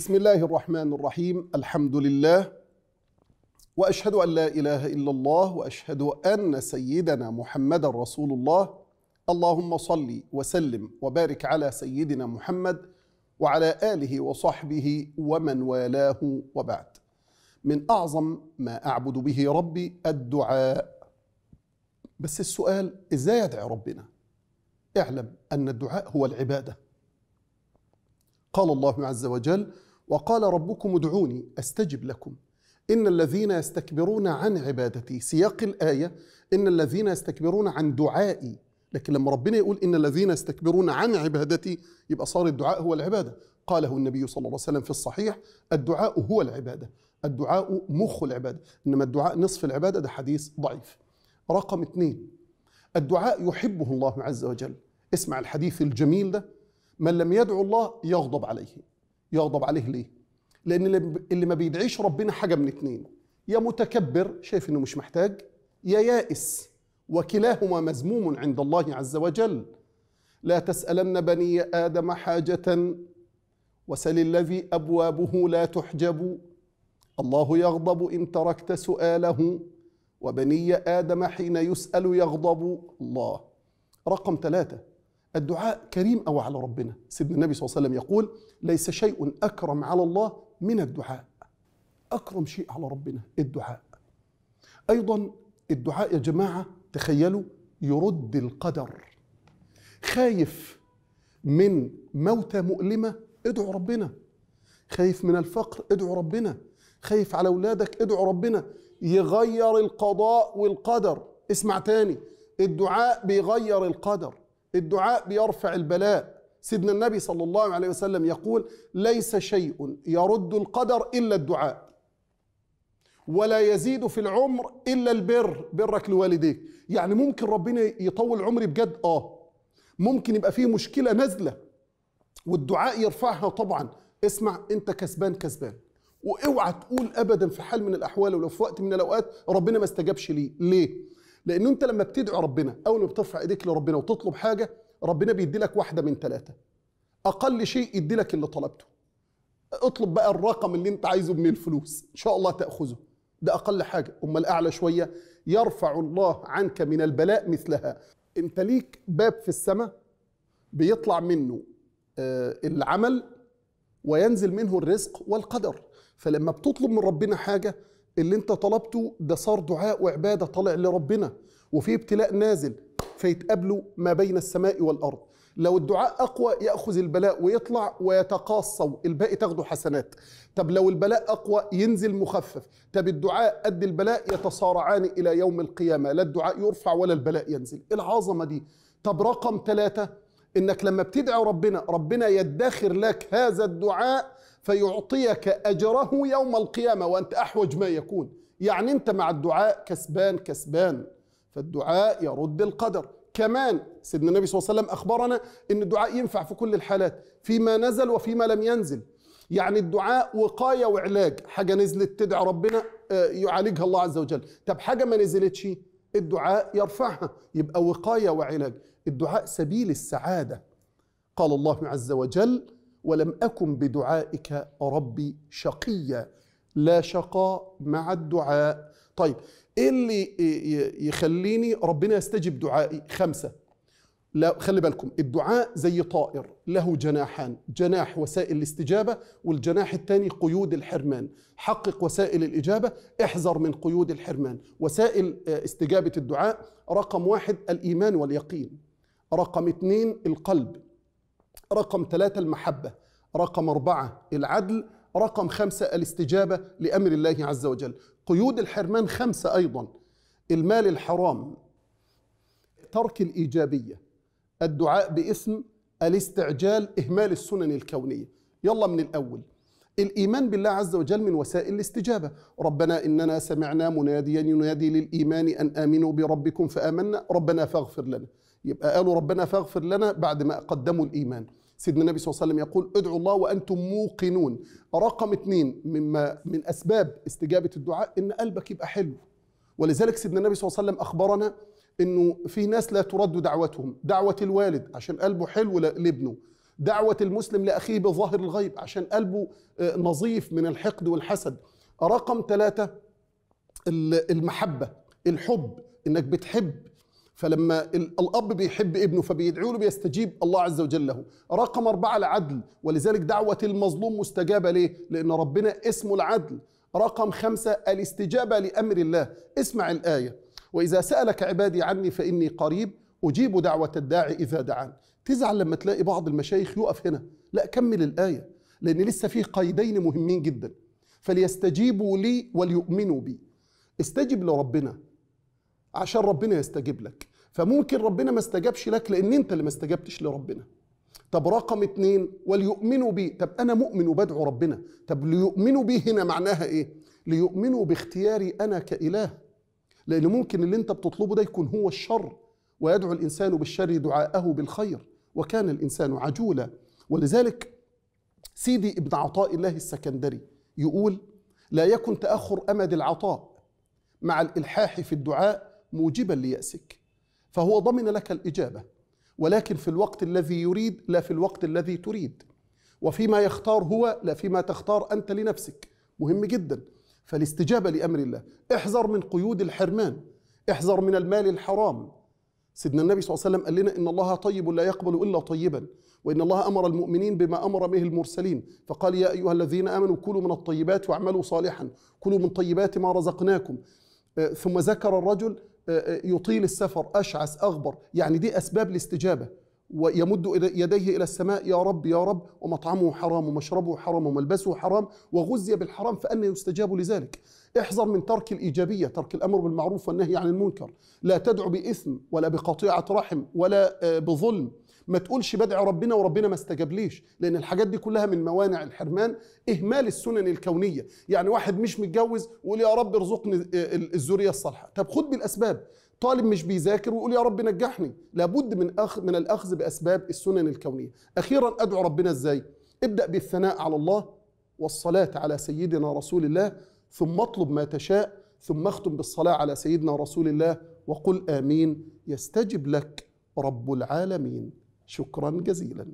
بسم الله الرحمن الرحيم الحمد لله واشهد ان لا اله الا الله واشهد ان سيدنا محمدا رسول الله اللهم صل وسلم وبارك على سيدنا محمد وعلى اله وصحبه ومن والاه وبعد من اعظم ما اعبد به ربي الدعاء بس السؤال ازاي ادعي ربنا اعلم ان الدعاء هو العباده قال الله عز وجل وقال ربكم ادعوني استجب لكم ان الذين يستكبرون عن عبادتي سياق الايه ان الذين يستكبرون عن دعائي لكن لما ربنا يقول ان الذين يستكبرون عن عبادتي يبقى صار الدعاء هو العباده قاله النبي صلى الله عليه وسلم في الصحيح الدعاء هو العباده الدعاء مخ العباده انما الدعاء نصف العباده ده حديث ضعيف رقم اثنين الدعاء يحبه الله عز وجل اسمع الحديث الجميل ده من لم يدعو الله يغضب عليه يغضب عليه ليه لان اللي ما بيدعيش ربنا حاجه من اتنين يا متكبر شايف انه مش محتاج يا يائس وكلاهما مذموم عند الله عز وجل لا تسالن بني ادم حاجه وسل الذي ابوابه لا تحجب الله يغضب ان تركت سؤاله وبني ادم حين يسال يغضب الله رقم ثلاثه الدعاء كريم أو على ربنا سيدنا النبي صلى الله عليه وسلم يقول ليس شيء أكرم على الله من الدعاء أكرم شيء على ربنا الدعاء أيضا الدعاء يا جماعة تخيلوا يرد القدر خايف من موتة مؤلمة ادعو ربنا خايف من الفقر ادعو ربنا خايف على أولادك ادعو ربنا يغير القضاء والقدر اسمع تاني الدعاء بيغير القدر الدعاء بيرفع البلاء سيدنا النبي صلى الله عليه وسلم يقول ليس شيء يرد القدر إلا الدعاء ولا يزيد في العمر إلا البر برك لوالديك يعني ممكن ربنا يطول عمري بجد آه ممكن يبقى فيه مشكلة نازلة والدعاء يرفعها طبعا اسمع انت كسبان كسبان واوعى تقول ابدا في حال من الاحوال ولو في وقت من الاوقات ربنا ما استجابش ليه ليه لأنه أنت لما بتدعو ربنا أول ما بترفع إيديك لربنا وتطلب حاجة ربنا بيدي لك واحدة من ثلاثة أقل شيء يدي لك اللي طلبته اطلب بقى الرقم اللي أنت عايزه من الفلوس إن شاء الله تأخذه ده أقل حاجة امال اعلى شوية يرفع الله عنك من البلاء مثلها أنت ليك باب في السماء بيطلع منه آه، العمل وينزل منه الرزق والقدر فلما بتطلب من ربنا حاجة اللي انت طلبته ده صار دعاء وعباده طالع لربنا وفي ابتلاء نازل فيتقابلوا ما بين السماء والارض لو الدعاء اقوى ياخذ البلاء ويطلع ويتقاصوا الباقي تاخده حسنات طب لو البلاء اقوى ينزل مخفف طب الدعاء قد البلاء يتصارعان الى يوم القيامه لا الدعاء يرفع ولا البلاء ينزل العظمه دي طب رقم ثلاثة انك لما بتدعي ربنا ربنا يدخر لك هذا الدعاء فيعطيك أجره يوم القيامة وأنت أحوج ما يكون يعني أنت مع الدعاء كسبان كسبان فالدعاء يرد القدر كمان سيدنا النبي صلى الله عليه وسلم أخبرنا أن الدعاء ينفع في كل الحالات فيما نزل وفيما لم ينزل يعني الدعاء وقاية وعلاج حاجة نزلت تدعي ربنا آه، يعالجها الله عز وجل طب حاجة ما نزلتش الدعاء يرفعها يبقى وقاية وعلاج الدعاء سبيل السعادة قال الله عز وجل ولم أكن بدعائك ربي شقيا لا شقاء مع الدعاء طيب ايه اللي يخليني ربنا يستجب دعائي خمسة لا خلي بالكم الدعاء زي طائر له جناحان جناح وسائل الاستجابة والجناح الثاني قيود الحرمان حقق وسائل الإجابة احذر من قيود الحرمان وسائل آه، استجابة الدعاء رقم واحد الإيمان واليقين رقم اثنين القلب رقم ثلاثة المحبة رقم أربعة العدل رقم خمسة الاستجابة لأمر الله عز وجل قيود الحرمان خمسة أيضا المال الحرام ترك الإيجابية الدعاء باسم الاستعجال إهمال السنن الكونية يلا من الأول الإيمان بالله عز وجل من وسائل الاستجابة ربنا إننا سمعنا مناديا ينادي للإيمان أن آمنوا بربكم فآمنا ربنا فاغفر لنا يبقى قالوا ربنا فاغفر لنا بعد ما قدموا الإيمان سيدنا النبي صلى الله عليه وسلم يقول ادعوا الله وأنتم موقنون رقم اثنين مما من أسباب استجابة الدعاء إن قلبك يبقى حلو ولذلك سيدنا النبي صلى الله عليه وسلم أخبرنا إنه في ناس لا ترد دعوتهم دعوة الوالد عشان قلبه حلو لابنه دعوة المسلم لأخيه بظاهر الغيب عشان قلبه آه، نظيف من الحقد والحسد رقم ثلاثة المحبة الحب إنك بتحب فلما الأب بيحب ابنه فبيدعو له بيستجيب الله عز وجل له رقم أربعة العدل ولذلك دعوة المظلوم مستجابة ليه؟ لأن ربنا اسمه العدل رقم خمسة الاستجابة لأمر الله اسمع الآية وإذا سألك عبادي عني فإني قريب أجيب دعوة الداعي إذا دعان تزعل لما تلاقي بعض المشايخ يقف هنا لا كمل الآية لأن لسه فيه قيدين مهمين جدا فليستجيبوا لي وليؤمنوا بي استجب لربنا عشان ربنا يستجيب لك فممكن ربنا ما استجابش لك لان انت اللي ما استجبتش لربنا طب رقم اتنين وليؤمنوا بي طب انا مؤمن وبدعو ربنا طب ليؤمنوا بي هنا معناها ايه ليؤمنوا باختياري انا كاله لان ممكن اللي انت بتطلبه ده يكون هو الشر ويدعو الانسان بالشر دعاءه بالخير وكان الانسان عجولا ولذلك سيدي ابن عطاء الله السكندري يقول لا يكن تاخر امد العطاء مع الالحاح في الدعاء موجبا لياسك فهو ضمن لك الإجابة ولكن في الوقت الذي يريد لا في الوقت الذي تريد وفيما يختار هو لا فيما تختار أنت لنفسك مهم جدا فالاستجابة لأمر الله احذر من قيود الحرمان احذر من المال الحرام سيدنا النبي صلى الله عليه وسلم قال لنا إن الله طيب لا يقبل إلا طيبا وإن الله أمر المؤمنين بما أمر به المرسلين فقال يا أيها الذين آمنوا كلوا من الطيبات واعملوا صالحا كلوا من طيبات ما رزقناكم آه، ثم ذكر الرجل آه، آه، يطيل السفر أشعث أغبر يعني دي أسباب الاستجابة ويمد يديه إلى السماء يا رب يا رب ومطعمه حرام ومشربه حرام وملبسه حرام وغزي بالحرام فأن يستجاب لذلك احذر من ترك الإيجابية ترك الأمر بالمعروف والنهي عن المنكر لا تدعو بإثم ولا بقطيعة رحم ولا بظلم ما تقولش بدعي ربنا وربنا ما استجابليش لان الحاجات دي كلها من موانع الحرمان اهمال السنن الكونيه يعني واحد مش متجوز ويقول يا رب ارزقني آه، الذريه الصالحه طب خد بالاسباب طالب مش بيذاكر ويقول يا رب نجحني لابد من أخ من الاخذ باسباب السنن الكونيه اخيرا ادعو ربنا ازاي ابدا بالثناء على الله والصلاه على سيدنا رسول الله ثم اطلب ما تشاء ثم اختم بالصلاه على سيدنا رسول الله وقل امين يستجب لك رب العالمين شكرا جزيلا